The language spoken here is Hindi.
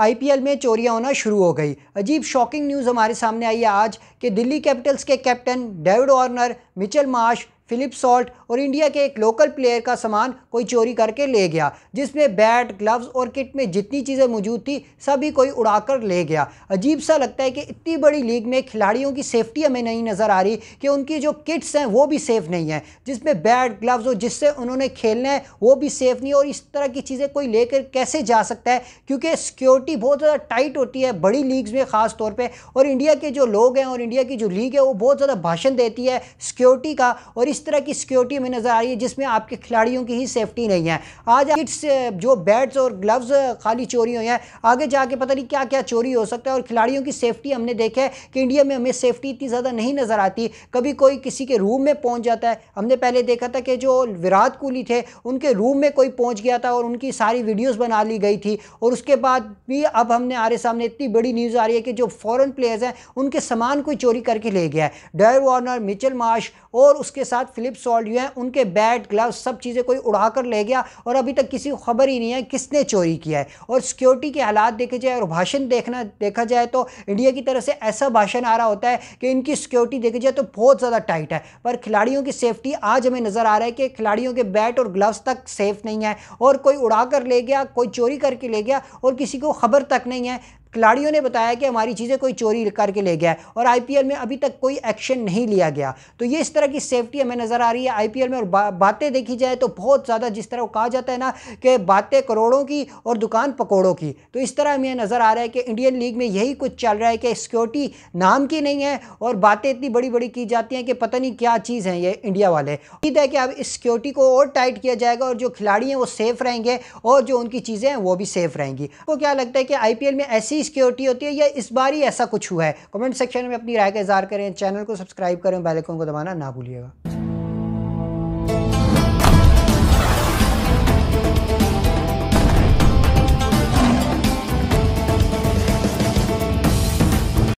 आईपीएल में चोरियां होना शुरू हो गई अजीब शॉकिंग न्यूज़ हमारे सामने आई है आज कि दिल्ली कैपिटल्स के captain David Warner Mitchell Marsh Phil Salt और इंडिया के एक लोकल प्लेयर का सामान कोई चोरी करके ले गया जिसमें बैट ग्लव्स और किट में जितनी चीज़ें मौजूद थी सभी कोई उड़ाकर ले गया अजीब सा लगता है कि इतनी बड़ी लीग में खिलाड़ियों की सेफ्टी हमें नहीं नज़र आ रही कि उनकी जो किट्स हैं वो भी सेफ़ नहीं है जिसमें बैट ग्लव्स और जिससे उन्होंने खेलना है वो भी सेफ़ नहीं और इस तरह की चीज़ें कोई लेकर कैसे जा सकता है क्योंकि सिक्योरिटी बहुत ज़्यादा टाइट होती है बड़ी लीग्स में ख़ास तौर पर और इंडिया के जो लोग हैं और इंडिया की जो लीग है वो बहुत ज़्यादा भाषण देती है सिक्योरिटी का और इस इस तरह की सिक्योरिटी हमें नज़र आ रही है जिसमें आपके खिलाड़ियों की ही सेफ्टी नहीं है आज किट्स जो बैट्स और ग्लव्स खाली चोरी हुई हैं आगे जाके पता नहीं क्या क्या चोरी हो सकता है और खिलाड़ियों की सेफ्टी हमने देखा है कि इंडिया में हमें सेफ्टी इतनी ज़्यादा नहीं नज़र आती कभी कोई किसी के रूम में पहुँच जाता है हमने पहले देखा था कि जो विराट कोहली थे उनके रूम में कोई पहुँच गया था और उनकी सारी वीडियोज़ बना ली गई थी और उसके बाद भी अब हमने आ सामने इतनी बड़ी न्यूज़ आ रही है कि जो फॉरन प्लेयर्स हैं उनके सामान कोई चोरी करके ले गया है डर वार्नर मिचल मार्श और उसके साथ साथ फिलिप सॉल्ट है उनके बैट ग्लव सब चीज़ें कोई उड़ा कर ले गया और अभी तक किसी को खबर ही नहीं है किसने चोरी किया है और सिक्योरिटी के हालात देखे जाए और भाषण देखना देखा जाए तो इंडिया की तरफ से ऐसा भाषण आ रहा होता है कि इनकी सिक्योरिटी देखी जाए तो बहुत ज़्यादा टाइट है पर खिलाड़ियों की सेफ्टी आज हमें नज़र आ रहा है कि खिलाड़ियों के बैट और ग्लव्स तक सेफ नहीं है और कोई उड़ा कर ले गया कोई चोरी करके ले गया और किसी को खबर तक नहीं है खिलाड़ियों ने बताया कि हमारी चीज़ें कोई चोरी करके ले गया है और आईपीएल में अभी तक कोई एक्शन नहीं लिया गया तो ये इस तरह की सेफ्टी हमें नज़र आ रही है आईपीएल में और बा, बातें देखी जाए तो बहुत ज़्यादा जिस तरह कहा जाता है ना कि बातें करोड़ों की और दुकान पकौड़ों की तो इस तरह हमें नज़र आ रहा है कि इंडियन लीग में यही कुछ चल रहा है कि सिक्योरिटी नाम की नहीं है और बातें इतनी बड़ी बड़ी की जाती हैं कि पता नहीं क्या चीज़ है ये इंडिया वाले उम्मीद है कि अब इस सिक्योरिटी को और टाइट किया जाएगा और जो खिलाड़ी हैं वो सेफ़ रहेंगे और जो उनकी चीज़ें हैं वो भी सेफ़ रहेंगी आपको क्या लगता है कि आई में ऐसी सिक्योरिटी होती है या इस बार ही ऐसा कुछ हुआ है कमेंट सेक्शन में अपनी राय का इजहार करें चैनल को सब्सक्राइब करें बेल आइकन को दबाना ना भूलिएगा